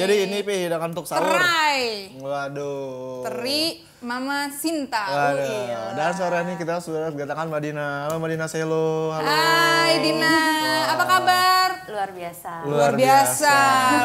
Jadi ini pi hidangan untuk sahur. Terai. Waduh. Teri Mama Sinta. Waduh. Oh, iya. Dan sore ini kita sudah kedatangan Madina. Halo Madina Selo. Halo. Hai Dina. Wah. Apa kabar? Luar biasa. Luar biasa.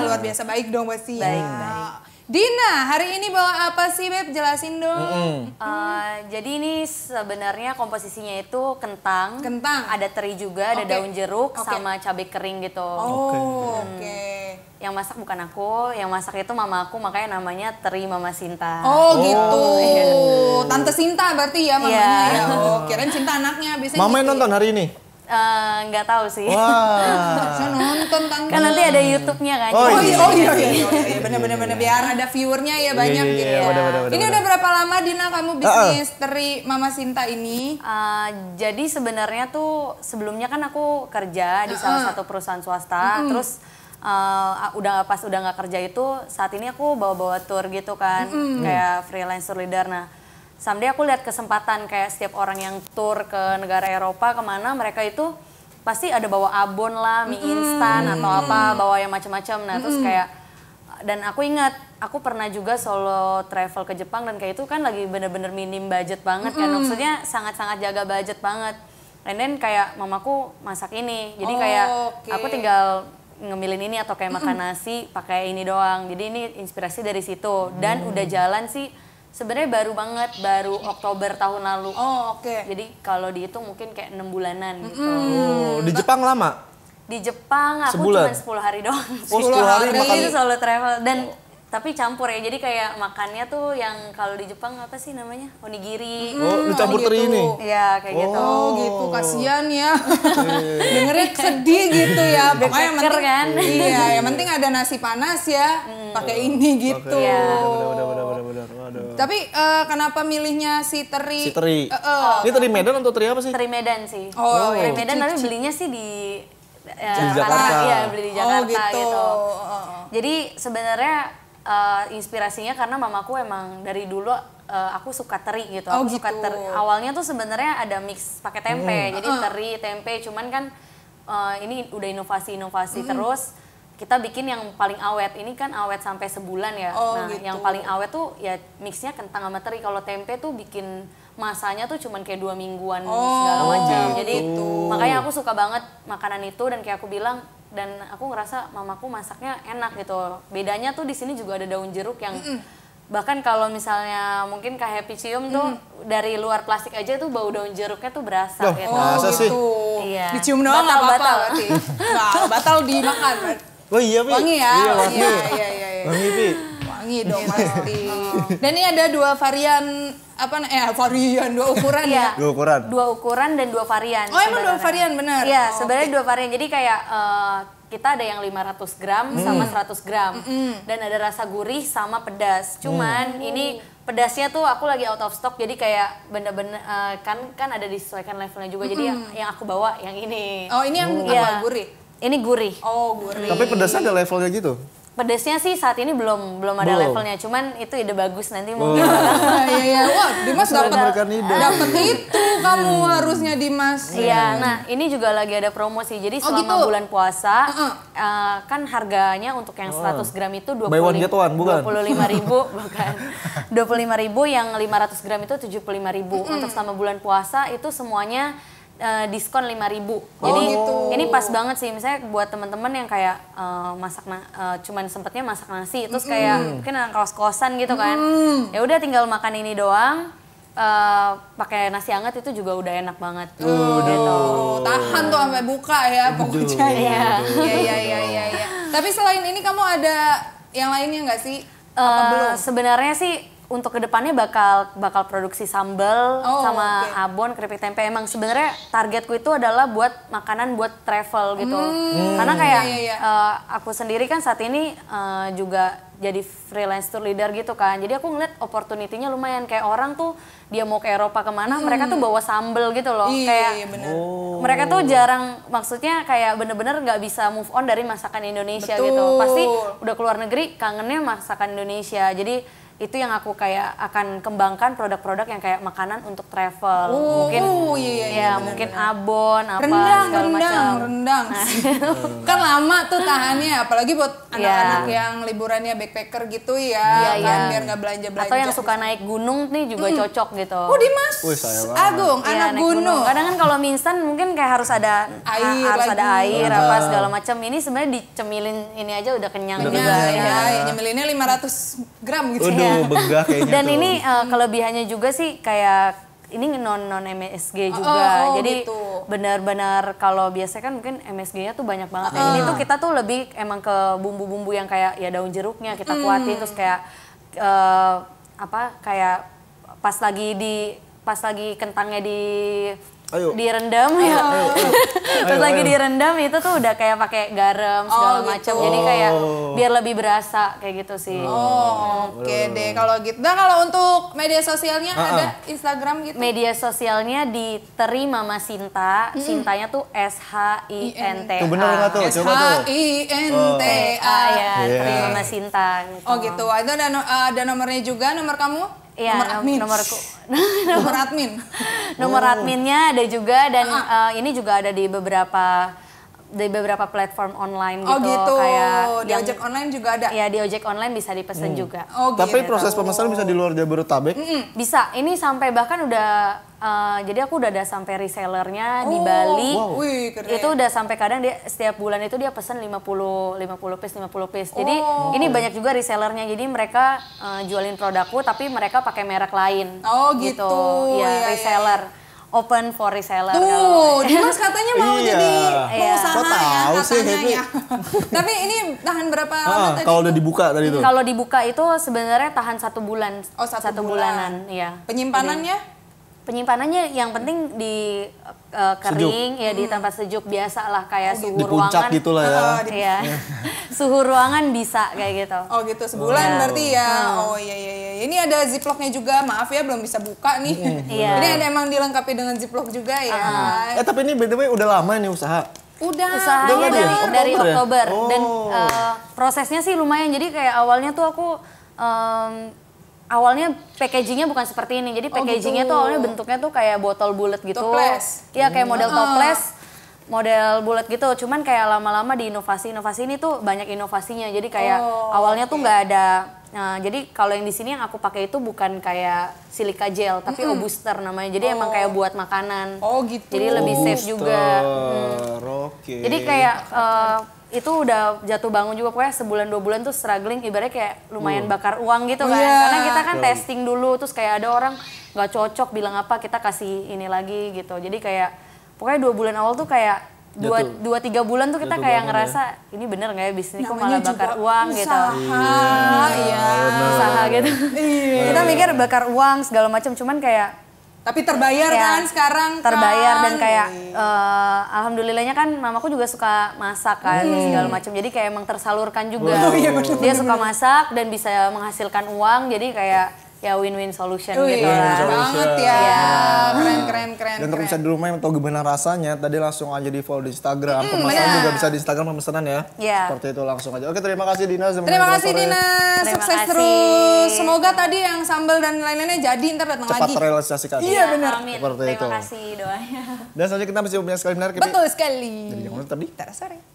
Luar biasa. Baik dong pasti. Baik, baik. Dina, hari ini bawa apa sih Beb? Jelasin dong. Mm -hmm. uh, jadi ini sebenarnya komposisinya itu kentang. Kentang. Ada teri juga, ada okay. daun jeruk, okay. sama cabai kering gitu. Oh, oke. Okay. Hmm. Okay yang masak bukan aku, yang masak itu mama aku makanya namanya Teri Mama Sinta. Oh, oh gitu. Iya. Tante Sinta berarti ya mamanya. Yeah. Ya. Oh, kirain Sinta anaknya. Biasanya mama yang gitu. nonton hari ini? Eh, nggak uh, tahu sih. Wah. Wow. nonton tante. Kan nanti ada YouTube-nya kan. Oh, oh iya, oh iya, iya, iya, bener-bener iya, iya. biar ada viewernya ya iya, banyak gitu. Iya, ya. bener, bener, ini udah berapa lama Dina kamu bisnis uh, teri Mama Sinta ini? Uh, jadi sebenarnya tuh sebelumnya kan aku kerja di salah satu perusahaan swasta, terus uh, udah pas udah nggak kerja itu saat ini aku bawa-bawa tour gitu kan mm. kayak freelancer leader nah someday aku lihat kesempatan kayak setiap orang yang tour ke negara Eropa kemana mereka itu pasti ada bawa abon lah mie instan atau apa bawa yang macam-macam nah mm. terus kayak dan aku ingat aku pernah juga solo travel ke Jepang dan kayak itu kan lagi bener-bener minim budget banget kan maksudnya sangat-sangat jaga budget banget dan then kayak mamaku masak ini jadi oh, kayak okay. aku tinggal ngemilin ini atau kayak makan nasi pakai ini doang. Jadi ini inspirasi dari situ dan hmm. udah jalan sih sebenarnya baru banget baru Oktober tahun lalu. Oh, oke. Okay. Jadi kalau dihitung mungkin kayak enam bulanan gitu. Oh, di Jepang lama? Di Jepang aku cuma sepuluh hari doang. Oh, 10 hari makan. Itu solo travel dan oh tapi campur ya jadi kayak makannya tuh yang kalau di Jepang apa sih namanya onigiri oh dicampur gitu. teri ini ya kayak gitu oh, oh gitu kasihan ya dengerin sedih gitu ya pokoknya yang penting kan iya yang penting ada nasi panas ya mm. pakai ini gitu okay. ya. Bener, bener, bener, bener, bener. tapi uh, kenapa milihnya si teri si teri uh, uh. ini teri Medan atau teri apa sih teri Medan sih oh, oh. teri Medan tapi belinya sih di Ya, di Jakarta. Iya, beli di oh, Jakarta oh, gitu. gitu. Jadi sebenarnya uh, inspirasinya karena mamaku emang dari dulu uh, aku suka teri gitu. Oh, aku gitu. suka teri. Awalnya tuh sebenarnya ada mix pakai tempe. Hmm. Jadi uh. teri, tempe cuman kan uh, ini udah inovasi-inovasi hmm. terus kita bikin yang paling awet. Ini kan awet sampai sebulan ya. Oh, nah, gitu. yang paling awet tuh ya mixnya kentang sama teri. Kalau tempe tuh bikin masanya tuh cuman kayak dua mingguan oh, segala macam. Gitu. Jadi itu makanya aku suka banget makanan itu dan kayak aku bilang dan aku ngerasa mamaku masaknya enak gitu bedanya tuh di sini juga ada daun jeruk yang mm -mm. bahkan kalau misalnya mungkin kayak Happy Cium tuh mm. dari luar plastik aja tuh bau daun jeruknya tuh berasa gitu. Oh, gitu. Sih. Iya. Dicium doang batal, apa-apa batal. berarti. Nah, batal dimakan. Oh iya, Pi. Wangi ya. Iya, wangi. Iya, iya, iya. iya. Wangi, Pi. Wangi dong pasti. Iya. Oh. Dan ini ada dua varian apa eh varian dua ukuran iya. ya dua ukuran dua ukuran dan dua varian oh emang dua varian benar ya oh, sebenarnya okay. dua varian jadi kayak uh, kita ada yang 500 gram hmm. sama 100 gram hmm. dan ada rasa gurih sama pedas cuman hmm. ini pedasnya tuh aku lagi out of stock jadi kayak bener-bener uh, kan kan ada disesuaikan levelnya juga hmm. jadi yang, yang aku bawa yang ini oh ini yang hmm. ya. gurih ini gurih oh gurih tapi pedasnya ada levelnya gitu pedesnya sih saat ini belum belum ada belum. levelnya cuman itu ide bagus nanti mau oh. iya iya wah Dimas dapat dapat itu kamu hmm. harusnya Dimas iya hmm. nah ini juga lagi ada promosi jadi oh, selama gitu? bulan puasa uh -uh. Uh, kan harganya untuk yang 100 gram itu dua puluh lima ribu bukan dua puluh lima ribu yang 500 gram itu tujuh puluh lima ribu mm -hmm. untuk selama bulan puasa itu semuanya uh, diskon 5000 ribu. Oh, Jadi gitu. ini pas banget sih misalnya buat teman-teman yang kayak uh, masak na- uh, eh, cuman sempetnya masak nasi terus kayak mm. mungkin kos-kosan gitu kan. Ya udah tinggal makan ini doang. Uh, pakai nasi hangat itu juga udah enak banget. Uh, oh, Tahan tuh sampai buka ya pokoknya. Iya. iya. Iya iya iya iya. Tapi selain ini kamu ada yang lainnya nggak sih? Uh, Sebenarnya sih untuk kedepannya bakal bakal produksi sambal oh, sama okay. abon keripik tempe emang sebenarnya targetku itu adalah buat makanan buat travel gitu hmm. karena kayak yeah, yeah, yeah. Uh, aku sendiri kan saat ini uh, juga jadi freelance tour leader gitu kan jadi aku ngeliat opportunity-nya lumayan kayak orang tuh dia mau ke Eropa kemana hmm. mereka tuh bawa sambal gitu loh yeah, kayak yeah, bener. Oh. mereka tuh jarang maksudnya kayak bener-bener nggak -bener bisa move on dari masakan Indonesia Betul. gitu pasti udah keluar negeri kangennya masakan Indonesia jadi itu yang aku kayak akan kembangkan produk-produk yang kayak makanan untuk travel oh, mungkin oh, iya, iya, ya iya, bener, mungkin bener. abon apa rendang segala rendang macam. rendang nah. kan lama tuh tahannya apalagi buat anak-anak yeah. yang liburannya backpacker gitu ya yeah, kan yeah. biar nggak belanja belanja atau yang suka naik gunung nih juga mm. cocok gitu oh dimas Wih, agung ya, anak gunung. gunung kadang kan kalau minsan mungkin kayak harus ada air harus lagi. ada air uh. apa segala macam ini sebenarnya dicemilin ini aja udah kenyang udah juga kenyang, ya. ya. Iya, nyemilinnya 500 gram gitu udah. Ya. Iya. Aduh, begah kayaknya. Dan tuh. ini uh, kelebihannya juga sih kayak ini non non MSG oh, juga. Oh, oh, Jadi gitu. benar-benar kalau biasanya kan mungkin MSG-nya tuh banyak banget. Uh. Ini tuh kita tuh lebih emang ke bumbu-bumbu yang kayak ya daun jeruknya kita hmm. kuatin terus kayak uh, apa kayak pas lagi di pas lagi kentangnya di ayo. direndam ayo, ya. Ayo, ayo, Terus ayo, lagi ayo. direndam itu tuh udah kayak pakai garam oh, segala oh, gitu. macam. Jadi kayak oh. biar lebih berasa kayak gitu sih. Oh, oke okay deh kalau gitu. Nah, kalau untuk media sosialnya ah, ah. ada Instagram gitu. Media sosialnya diterima Mas Sinta. Hmm. Sintanya tuh S H I N T A. benar enggak tuh? Coba tuh. S H I N T A. ya, terima Mas Sinta gitu. Oh gitu. Itu ada ada nomornya juga, nomor kamu? Iya, nomor admin. Nomor, nomor oh. admin. nomor adminnya ada juga dan uh, ini juga ada di beberapa dari beberapa platform online oh, gitu, oh, gitu. kayak di yang, ojek online juga ada. Ya di ojek online bisa dipesan hmm. juga. Oh, Tapi gitu. proses pemesanan bisa di luar Jabodetabek? Mm -mm. Bisa. Ini sampai bahkan udah uh, jadi aku udah ada sampai resellernya oh, di Bali. Wow. Wih, keren. Itu udah sampai kadang dia setiap bulan itu dia pesan 50 50 piece 50 piece. Jadi oh. ini banyak juga resellernya. Jadi mereka uh, jualin produkku tapi mereka pakai merek lain. Oh gitu. gitu. Ya, ya reseller. Ya open for reseller. Tuh, Dimas katanya mau iya. jadi iya. pengusaha ya tahu katanya sih, ya. tapi ini tahan berapa ah, tadi? Kalau udah dibuka tadi tuh. Kalau dibuka itu sebenarnya tahan satu bulan. Oh, satu, satu bulan. bulanan, ya. Penyimpanannya? Jadi, penyimpanannya yang penting di uh, kering sejuk. ya hmm. di tempat sejuk biasa lah kayak oh, suhu ya. di ruangan gitu lah ya. Oh, di, ya. suhu ruangan bisa kayak gitu. Oh gitu sebulan oh. berarti ya. Hmm. Oh iya iya iya. Ini ada ziplocknya juga. Maaf ya belum bisa buka nih. Mm, iya. iya. ada emang dilengkapi dengan ziplock juga ya. Uh. -huh. Eh tapi ini by the way udah lama nih usaha. Udah. Usahanya udah dari ya? dari Oktober, ya? Oktober. Ya? Oh. dan uh, eh, prosesnya sih lumayan. Jadi kayak awalnya tuh aku um, awalnya packagingnya bukan seperti ini. Jadi oh, packagingnya oh, gitu. tuh awalnya bentuknya tuh kayak botol bulat gitu. Toples. Iya kayak model hmm. toples, model bulat gitu. Cuman kayak lama-lama di inovasi-inovasi ini tuh banyak inovasinya. Jadi kayak oh, awalnya tuh nggak ada. Nah, jadi kalau yang di sini yang aku pakai itu bukan kayak silika gel, tapi mm -hmm. booster namanya. Jadi oh. emang kayak oh. buat makanan. Oh gitu. Jadi lebih safe juga. Hmm. Oke. Okay. Jadi kayak uh, itu udah jatuh bangun juga pokoknya sebulan dua bulan tuh struggling ibaratnya kayak lumayan hmm. bakar uang gitu kan yeah. karena kita kan testing dulu terus kayak ada orang nggak cocok bilang apa kita kasih ini lagi gitu jadi kayak pokoknya dua bulan awal tuh kayak dua jatuh, dua tiga bulan tuh kita kayak ngerasa ya. ini bener nggak ya bisnis kok malah bakar uang gitu. usaha, gitu iya, iya. usaha gitu iya. kita mikir bakar uang segala macam cuman kayak tapi terbayar ya, kan sekarang Terbayar kan? dan kayak uh, alhamdulillahnya kan mamaku juga suka masak kan hmm. segala macam. Jadi kayak emang tersalurkan juga. Wow. Oh, iya, Dia suka masak dan bisa menghasilkan uang jadi kayak ya win-win solution Ui, gitu lah. Win banget ya. Iya. Keren keren keren. Dan untuk bisa di rumah yang gimana rasanya tadi langsung aja di follow di Instagram. Hmm, Pemesanan juga bisa di Instagram pemesanan ya. Iya. Seperti itu langsung aja. Oke, terima kasih Dina Terima kasih Dina. Terima Sukses kasih. terus. Semoga tadi yang sambal dan lain-lainnya jadi ntar datang Cepat lagi. Cepat terrealisasikan. Iya benar. Amin. Seperti terima itu. kasih doanya. Dan selanjutnya kita masih punya sekali benar. Betul sekali. Jadi jangan mana tadi? Tara sore.